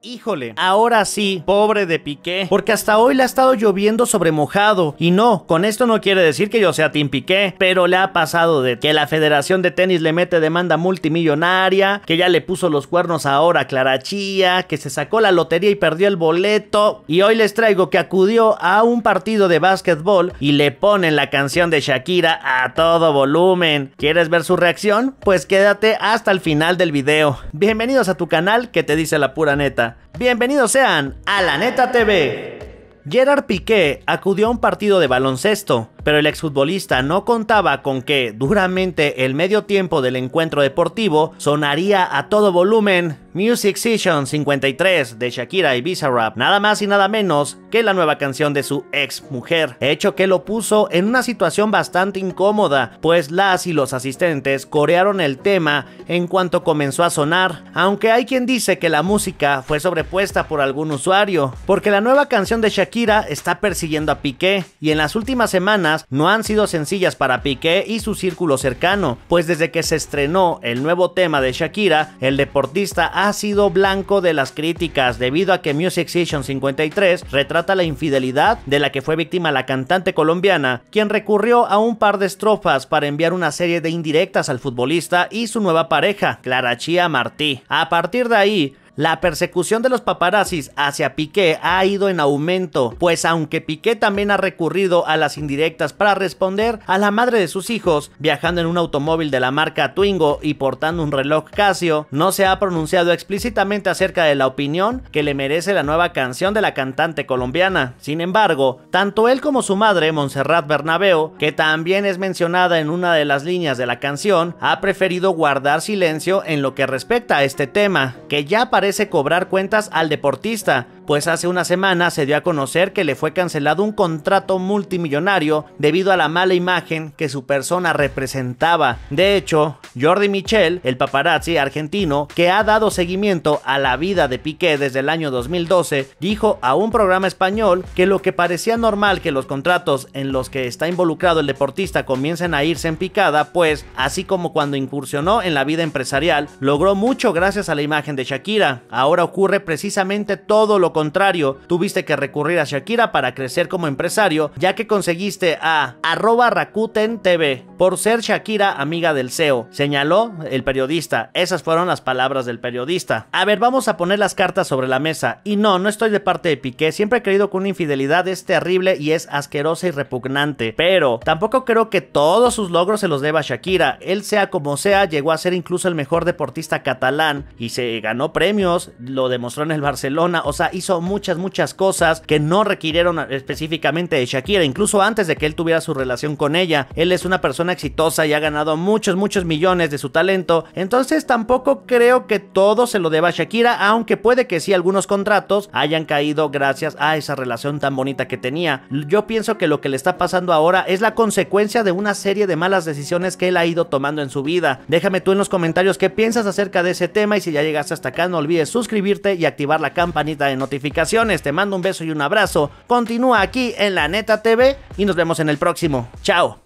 Híjole, ahora sí, pobre de Piqué, porque hasta hoy le ha estado lloviendo sobre mojado. Y no, con esto no quiere decir que yo sea Tim Piqué, pero le ha pasado de que la Federación de Tenis le mete demanda multimillonaria, que ya le puso los cuernos ahora a Clara que se sacó la lotería y perdió el boleto. Y hoy les traigo que acudió a un partido de básquetbol y le ponen la canción de Shakira a todo volumen. ¿Quieres ver su reacción? Pues quédate hasta el final del video. Bienvenidos a tu canal que te dice la pura neta. Bienvenidos sean a La Neta TV. Gerard Piqué acudió a un partido de baloncesto pero el exfutbolista no contaba con que, duramente el medio tiempo del encuentro deportivo, sonaría a todo volumen Music Session 53 de Shakira y Bizarrap, nada más y nada menos que la nueva canción de su exmujer. hecho que lo puso en una situación bastante incómoda, pues las y los asistentes corearon el tema en cuanto comenzó a sonar, aunque hay quien dice que la música fue sobrepuesta por algún usuario, porque la nueva canción de Shakira está persiguiendo a Piqué y en las últimas semanas no han sido sencillas para Piqué y su círculo cercano, pues desde que se estrenó el nuevo tema de Shakira, el deportista ha sido blanco de las críticas debido a que Music Session 53 retrata la infidelidad de la que fue víctima la cantante colombiana, quien recurrió a un par de estrofas para enviar una serie de indirectas al futbolista y su nueva pareja, Clara Chia Martí. A partir de ahí, la persecución de los paparazzis hacia Piqué ha ido en aumento, pues aunque Piqué también ha recurrido a las indirectas para responder, a la madre de sus hijos, viajando en un automóvil de la marca Twingo y portando un reloj Casio, no se ha pronunciado explícitamente acerca de la opinión que le merece la nueva canción de la cantante colombiana. Sin embargo, tanto él como su madre, Montserrat Bernabeu, que también es mencionada en una de las líneas de la canción, ha preferido guardar silencio en lo que respecta a este tema, que ya parece parece cobrar cuentas al deportista pues hace una semana se dio a conocer que le fue cancelado un contrato multimillonario debido a la mala imagen que su persona representaba. De hecho, Jordi Michel, el paparazzi argentino que ha dado seguimiento a la vida de Piqué desde el año 2012, dijo a un programa español que lo que parecía normal que los contratos en los que está involucrado el deportista comiencen a irse en picada, pues así como cuando incursionó en la vida empresarial, logró mucho gracias a la imagen de Shakira. Ahora ocurre precisamente todo lo contrario, tuviste que recurrir a Shakira para crecer como empresario, ya que conseguiste a arroba Rakuten TV por ser Shakira amiga del CEO, señaló el periodista. Esas fueron las palabras del periodista. A ver, vamos a poner las cartas sobre la mesa. Y no, no estoy de parte de Piqué, siempre he creído que una infidelidad es terrible y es asquerosa y repugnante, pero tampoco creo que todos sus logros se los deba a Shakira. Él sea como sea, llegó a ser incluso el mejor deportista catalán y se ganó premios, lo demostró en el Barcelona, o sea, hizo muchas, muchas cosas que no requirieron específicamente de Shakira, incluso antes de que él tuviera su relación con ella. Él es una persona exitosa y ha ganado muchos, muchos millones de su talento, entonces tampoco creo que todo se lo deba a Shakira, aunque puede que sí algunos contratos hayan caído gracias a esa relación tan bonita que tenía. Yo pienso que lo que le está pasando ahora es la consecuencia de una serie de malas decisiones que él ha ido tomando en su vida. Déjame tú en los comentarios qué piensas acerca de ese tema y si ya llegaste hasta acá no olvides suscribirte y activar la campanita de notificaciones te mando un beso y un abrazo. Continúa aquí en La Neta TV y nos vemos en el próximo. Chao.